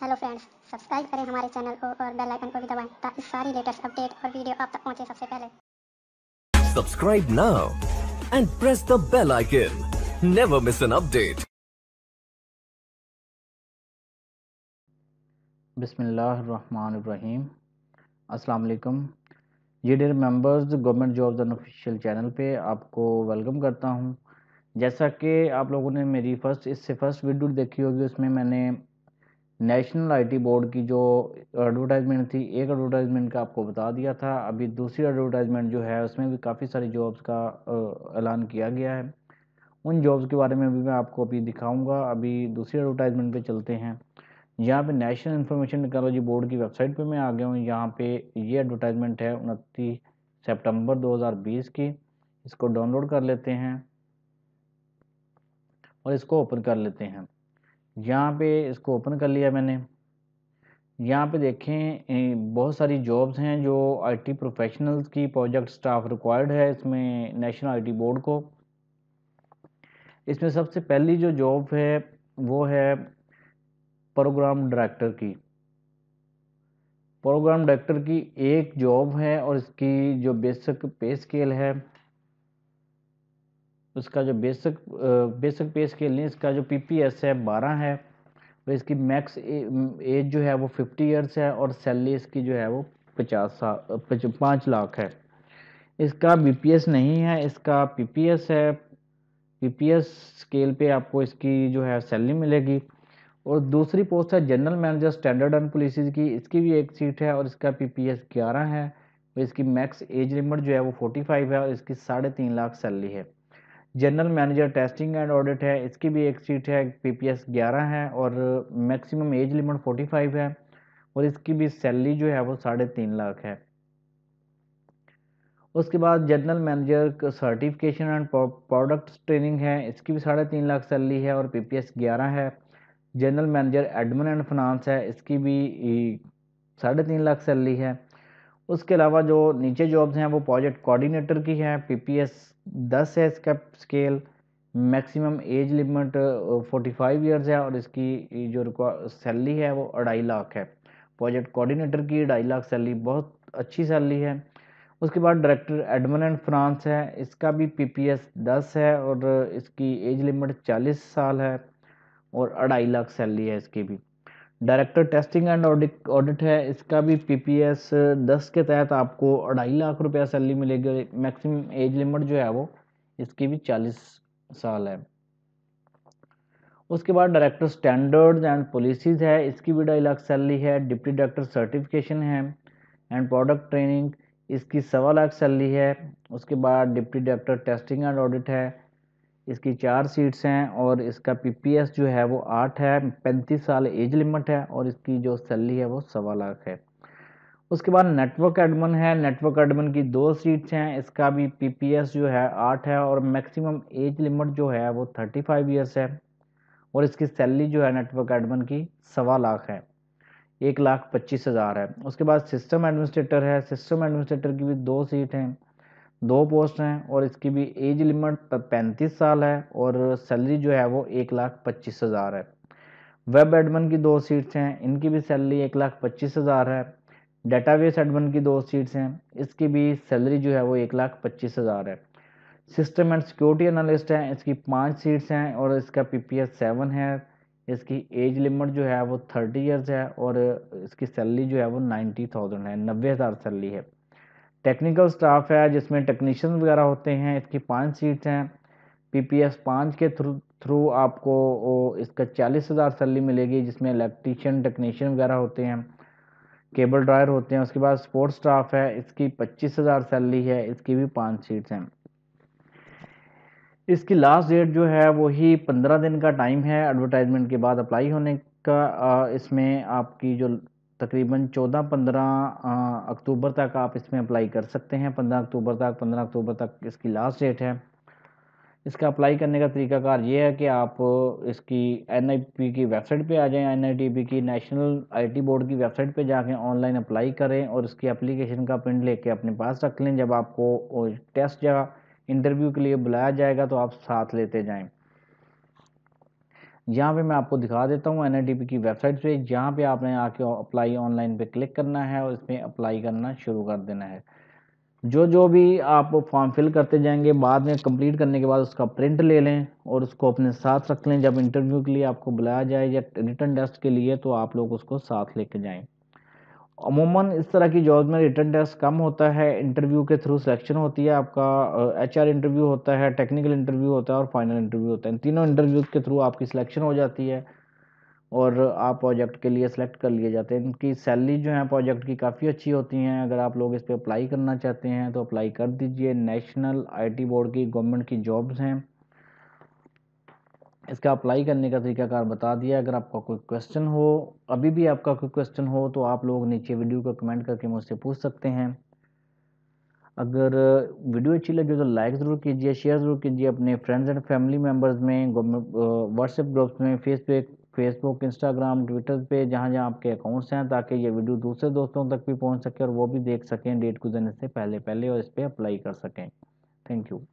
hello friends subscribe करें हमारे channel को और बेल आइकन को भी दबाएं ताकि सारी लेटेस्ट अपडेट और वीडियो आप तक पहुंचे सबसे पहले subscribe now and press the bell icon never miss an update बिस्मिल्लाह रहमान रहीम अस्सलाम वालेकुम ये dear members government jobs and official channel पे आपको वेलकम करता हूँ जैसा कि आप लोगों ने मेरी फ़र्स्ट इससे फर्स्ट वीडियो देखी होगी उसमें मैंने नेशनल आईटी बोर्ड की जो एडवर्टाइजमेंट थी एक एडवर्टाइजमेंट का आपको बता दिया था अभी दूसरी एडवर्टाइजमेंट जो है उसमें भी काफ़ी सारी जॉब्स का ऐलान किया गया है उन जॉब्स के बारे में भी मैं आपको अभी दिखाऊंगा अभी दूसरी एडवर्टाइजमेंट पे चलते हैं यहाँ पे नेशनल इन्फॉर्मेशन टेक्नोलॉजी बोर्ड की वेबसाइट पर मैं आ गया हूँ यहाँ पर ये एडवर्टाइजमेंट है उनतीस सितंबर दो की इसको डाउनलोड कर लेते हैं और इसको ओपन कर लेते हैं यहाँ पे इसको ओपन कर लिया मैंने यहाँ पे देखें बहुत सारी जॉब्स हैं जो आईटी प्रोफेशनल्स की प्रोजेक्ट स्टाफ रिक्वायर्ड है इसमें नेशनल आईटी बोर्ड को इसमें सबसे पहली जो जॉब है वो है प्रोग्राम डायरेक्टर की प्रोग्राम डायरेक्टर की एक जॉब है और इसकी जो बेसिक पे स्केल है उसका जो बेसिक बेसिक पे स्केल नहीं इसका जो पी पी एस है बारह है और इसकी मैक्स एज जो है वो फिफ्टी ईयर्स है और सैलरी इसकी जो है वो पचास पाँच लाख है इसका बी पी एस नहीं है इसका पी पी एस है पी पी एस स्केल पे आपको इसकी जो है सैलरी मिलेगी और दूसरी पोस्ट है general manager standard and police की इसकी भी एक सीट है और इसका पी पी एस ग्यारह है और इसकी मैक्स एज लिमिट जो है वो फोर्टी फाइव है और इसकी साढ़े तीन लाख सैलरी है general manager testing and audit है इसकी भी एक सीट है पीपीएस 11 है और मैक्सिमम एज लिमिट 45 है और इसकी भी सैलरी जो है वो साढ़े तीन लाख है उसके बाद general manager certification and product training है इसकी भी साढ़े तीन लाख सैलरी है और पीपीएस 11 है general manager admin and finance है इसकी भी साढ़े तीन लाख सैलरी है उसके अलावा जो नीचे जॉब्स हैं वो प्रोजेक्ट कोऑर्डिनेटर की हैं पीपीएस 10 है इसका scale maximum age limit 45 years है और इसकी जो सैलरी है वो अढ़ाई लाख है प्रोजेक्ट कोऑर्डिनेटर की ढाई लाख सैलरी बहुत अच्छी सैलरी है उसके बाद डायरेक्टर एडमन एंड फ्रांस है इसका भी पीपीएस 10 है और इसकी एज लिमिट 40 साल है और अढ़ाई लाख सैलरी है इसकी भी director testing and audit audit है इसका भी पीपीएस 10 के तहत आपको अढ़ाई लाख रुपया सैलरी मिलेगी मैक्सिमम एज लिमिट जो है वो इसकी भी 40 साल है उसके बाद डायरेक्टर स्टैंडर्ड्स एंड पॉलिसीज है इसकी भी ढाई लाख सैलरी है डिप्टी डायरेक्टर सर्टिफिकेशन है एंड प्रोडक्ट ट्रेनिंग इसकी सवा लाख सैलरी है उसके बाद deputy director testing and audit है इसकी चार सीट्स हैं और इसका पीपीएस जो है वो आठ है पैंतीस साल एज लिमिट है और इसकी जो सैलरी है वो सवा लाख है उसके बाद नेटवर्क एडमन है नेटवर्क एडमन की दो सीट्स हैं इसका भी पीपीएस जो है आठ है और मैक्सिमम एज लिमिट जो है वो थर्टी फाइव ईयर्स है और इसकी सैलरी जो है नेटवर्क एडमन की सवा लाख है एक लाख पच्चीस हज़ार है उसके बाद सिस्टम एडमिनिस्ट्रेटर है सिस्टम एडमिनिस्ट्रेटर की भी दो सीट हैं दो पोस्ट हैं और इसकी भी एज लिमिट पैंतीस साल है और सैलरी जो है वो एक लाख पच्चीस हज़ार है वेब एडमन की दो सीट्स हैं इनकी भी सैलरी एक लाख पच्चीस हज़ार है डेटाबेस एडमन की दो सीट्स हैं इसकी भी सैलरी जो है वो एक लाख पच्चीस हज़ार है सिस्टम एंड सिक्योरिटी एनालिस्ट हैं इसकी पाँच सीट्स हैं और इसका पी पी एस सेवन है इसकी एज लिमिट जो है वो थर्टी ईयर्स है और इसकी सैलरी जो है वो नाइन्टी थाउजेंड है नब्बे हज़ार सैलरी है टेक्निकल स्टाफ है जिसमें टेक्नीशियन वगैरह होते हैं इसकी पाँच सीट्स हैं पी पी एस पाँच के थ्रू थ्रू आपको इसका चालीस हज़ार सैलरी मिलेगी जिसमें इलेक्ट्रीशियन टेक्नीशियन वगैरह होते हैं केबल ड्रायर होते हैं उसके बाद स्पोर्ट्स स्टाफ है इसकी पच्चीस हज़ार सैलरी है इसकी भी पाँच सीट्स हैं इसकी लास्ट डेट जो है वही पंद्रह दिन का टाइम है एडवर्टाइजमेंट के बाद अप्लाई होने का इसमें आपकी जो तकरीबन चौदह पंद्रह अक्टूबर तक आप इसमें अप्लाई कर सकते हैं पंद्रह अक्टूबर तक पंद्रह अक्टूबर तक इसकी लास्ट डेट है इसका अप्लाई करने का तरीकाकार ये है कि आप इसकी एन की वेबसाइट पे आ जाएं एन की नेशनल आईटी बोर्ड की वेबसाइट पे जाके ऑनलाइन अप्लाई करें और इसकी एप्लीकेशन का प्रिंट लेके अपने पास रख लें जब आपको टेस्ट या इंटरव्यू के लिए बुलाया जाएगा तो आप साथ लेते जाएं यहाँ पे मैं आपको दिखा देता हूँ एन की वेबसाइट पे जहाँ पे आपने आके अप्लाई ऑनलाइन पे क्लिक करना है और इसमें अप्लाई करना शुरू कर देना है जो जो भी आप फॉर्म फिल करते जाएंगे बाद में कंप्लीट करने के बाद उसका प्रिंट ले लें और उसको अपने साथ रख लें जब इंटरव्यू के लिए आपको बुलाया जाए या रिटर्न टेस्ट के लिए तो आप लोग उसको साथ लेके जाएं अमूमन इस तरह की जॉब में रिटर्न टेस्ट कम होता है इंटरव्यू के थ्रू सिलेक्शन होती है आपका एच आर इंटरव्यू होता है टेक्निकल इंटरव्यू होता है और फाइनल इंटरव्यू होता है इन तीनों इंटरव्यू के थ्रू आपकी सिलेक्शन हो जाती है और आप प्रोजेक्ट के लिए सिलेक्ट कर लिए जाते हैं इनकी सैलरी जो है प्रोजेक्ट की काफ़ी अच्छी होती हैं अगर आप लोग इस पर अप्लाई करना चाहते हैं तो अप्लाई कर दीजिए नेशनल आईटी बोर्ड की गवर्नमेंट की जॉब्स हैं इसका अप्लाई करने का तरीकाकार बता दिया अगर आपका कोई क्वेश्चन हो अभी भी आपका कोई क्वेश्चन हो तो आप लोग नीचे वीडियो को कमेंट करके मुझसे पूछ सकते हैं अगर वीडियो अच्छी लगी तो लाइक ज़रूर कीजिए शेयर ज़रूर कीजिए अपने फ्रेंड्स एंड फैमिली मेम्बर्स में व्हाट्सएप ग्रुप्स में फेसबुक फेसबुक इंस्टाग्राम ट्विटर पे जहाँ जहाँ आपके अकाउंट्स हैं ताकि ये वीडियो दूसरे दोस्तों तक भी पहुँच सके और वो भी देख सकें डेट गुजरने से पहले पहले और इस पर अप्लाई कर सकें थैंक यू